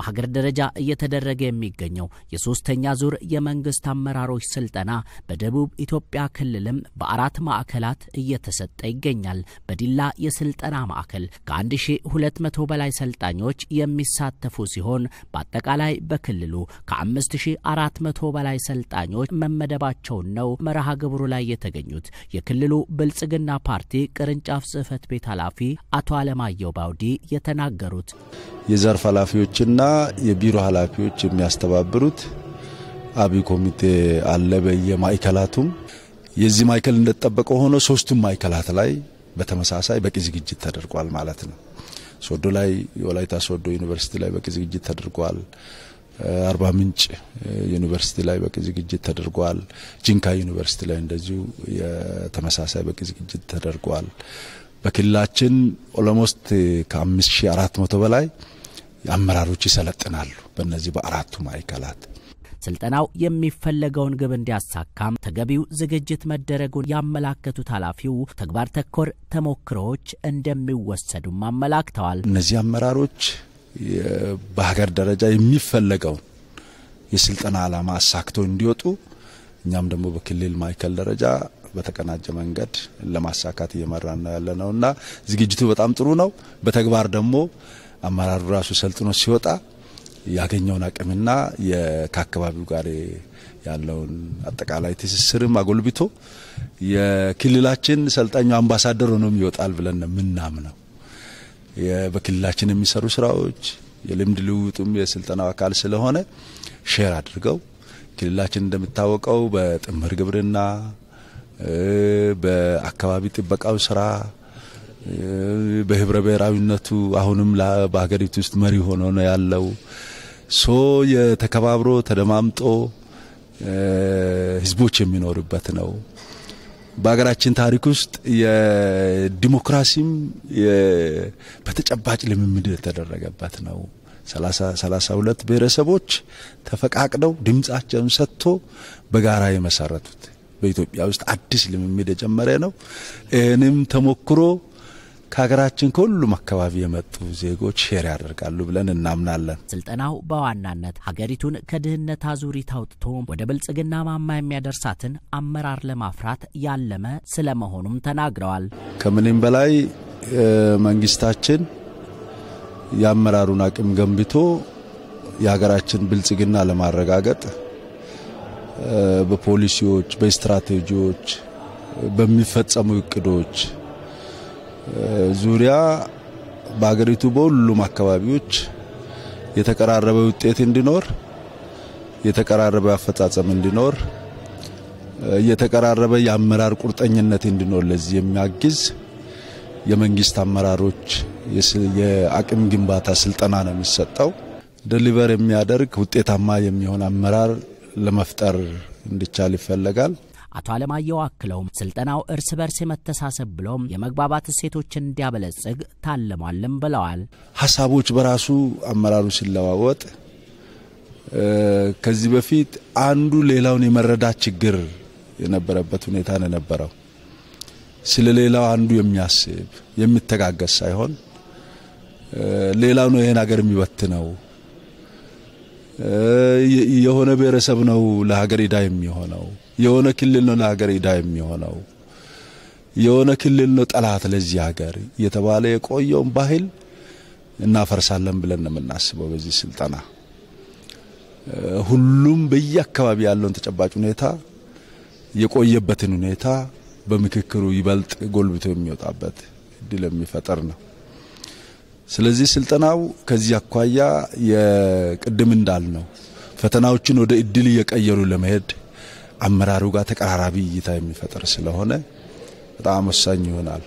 በሀገር ደረጃ እየተደረገ የሚገኘው የሶስተኛ ዙር የመንግስት አመራሮች ስልጠና በደቡብ ኢትዮጵያ ክልልም በአራት ማዕከላት እየተሰጠ ይገኛል። በዲላ የስልጠና ማዕከል ከ1200 በላይ ሰልጣኞች የሚሳተፉ ሲሆን በአጠቃላይ በክልሉ ከ5400 በላይ ሰልጣኞች መመደባቸውን ነው መርሃ ግብሩ ላይ የተገኙት የክልሉ ብልጽግና ፓርቲ ቅርንጫፍ ጽህፈት ቤት ኃላፊ አቶ አለማየሁ ባውዲ የተናገሩት የዘርፍ ኃላፊዎችና የቢሮ ኃላፊዎች የሚያስተባብሩት አብይ ኮሚቴ አለ። በየማዕከላቱም የዚህ ማዕከል እንደተጠበቀ ሆኖ ሶስቱም ማዕከላት ላይ በተመሳሳይ በቂ ዝግጅት ተደርጓል ማለት ነው። ሶዶ ላይ የወላይታ ሶዶ ዩኒቨርሲቲ ላይ በቂ ዝግጅት ተደርጓል። አርባ ምንጭ ዩኒቨርሲቲ ላይ በቂ ዝግጅት ተደርጓል። ጂንካ ዩኒቨርሲቲ ላይ እንደዚሁ የተመሳሳይ በቂ ዝግጅት ተደርጓል። በክልላችን ኦሎሞስት ከአምስት ሺ አራት መቶ በላይ አመራሮች ይሰለጥናሉ በእነዚህ በአራቱ ማዕከላት። ስልጠናው የሚፈለገውን ግብ እንዲያሳካም ተገቢው ዝግጅት መደረጉን ያመላከቱት ኃላፊው ተግባር ተኮር ተሞክሮዎች እንደሚወሰዱም አመላክተዋል። እነዚህ አመራሮች በሀገር ደረጃ የሚፈለገውን የስልጠና ዓላማ አሳክተው እንዲወጡ እኛም ደግሞ በክልል ማዕከል ደረጃ በተቀናጀ መንገድ ለማሳካት እየመራ ነው ያለ እና ዝግጅቱ በጣም ጥሩ ነው። በተግባር ደግሞ አመራሩ ራሱ ሰልጥኖ ሲወጣ ያገኘውን አቅምና ከአካባቢው ጋር ያለውን አጠቃላይ ትስስርም አጎልብቶ የክልላችን ሰልጣኙ አምባሳደር ሆኖም ይወጣል ብለን ነው የምናምነው። በክልላችን የሚሰሩ ስራዎች የልምድ ልውውጡም የስልጠናው አካል ስለሆነ ሼር አድርገው ክልላችን እንደሚታወቀው በጥምር ግብርና በአካባቢ ጥበቃው ስራ በህብረ ብሔራዊነቱ አሁንም በሀገሪቱ ውስጥ መሪ ሆኖ ነው ያለው። ሶ የተከባብሮ ተደማምጦ ህዝቦች የሚኖርበት ነው። በሀገራችን ታሪክ ውስጥ የዲሞክራሲም በተጨባጭ ልምምድ የተደረገበት ነው። ሰላሳ ሁለት ብሔረሰቦች ተፈቃቅደው ድምፃቸውን ሰጥቶ በጋራ የመሰረቱት በኢትዮጵያ ውስጥ አዲስ ልምምድ የጀመረ ነው። ይህንም ተሞክሮ ከሀገራችን ከሁሉም አካባቢ የመጡ ዜጎች ሼር ያደርጋሉ ብለን እናምናለን። ስልጠናው በዋናነት ሀገሪቱን ከድህነት አዙሪት አውጥቶ ወደ ብልጽግና ማማ የሚያደርሳትን አመራር ለማፍራት ያለመ ስለመሆኑም ተናግረዋል። ከምንም በላይ መንግስታችን የአመራሩን አቅም ገንብቶ የሀገራችን ብልጽግና ለማረጋገጥ በፖሊሲዎች፣ በስትራቴጂዎች፣ በሚፈጸሙ እቅዶች ዙሪያ በሀገሪቱ በሁሉም አካባቢዎች የተቀራረበ ውጤት እንዲኖር፣ የተቀራረበ አፈጻጸም እንዲኖር፣ የተቀራረበ የአመራር ቁርጠኝነት እንዲኖር ለዚህ የሚያግዝ የመንግስት አመራሮች የአቅም ግንባታ ስልጠና ነው የሚሰጠው። ደሊቨር የሚያደርግ ውጤታማ የሚሆን አመራር ለመፍጠር እንዲቻል ይፈለጋል። አቶ አለማየሁ አክለውም ስልጠናው እርስ በርስ የመተሳሰብ ብሎም የመግባባት እሴቶችን እንዲያበለጽግ ታልሟልም ብለዋል። ሀሳቦች በራሱ አመራሩ ሲለዋወጥ ከዚህ በፊት አንዱ ሌላውን የመረዳት ችግር የነበረበት ሁኔታ ነው የነበረው። ስለ ሌላው አንዱ የሚያስብ የሚተጋገዝ ሳይሆን ሌላው ነው ይሄን ሀገር የሚበትነው የሆነ ብሔረሰብ ነው ለሀገር ዕዳ የሚሆነው የሆነ ክልል ነው ለሀገር ዕዳ የሚሆነው የሆነ ክልል ነው ጠላት ለዚህ ሀገር የተባለ የቆየውን ባህል እናፈርሳለን ብለን ነው የምናስበው። በዚህ ስልጠና ሁሉም በየአካባቢ ያለውን ተጨባጭ ሁኔታ የቆየበትን ሁኔታ በምክክሩ ይበልጥ ጎልብቶ የሚወጣበት እድል የሚፈጠር ነው። ስለዚህ ስልጠናው ከዚህ አኳያ የቅድም ነው ፈተናዎችን ወደ እድል እየቀየሩ ለመሄድ አመራሩ ጋር ተቀራራቢ እይታ የሚፈጥር ስለሆነ በጣም ወሳኝ ይሆናል።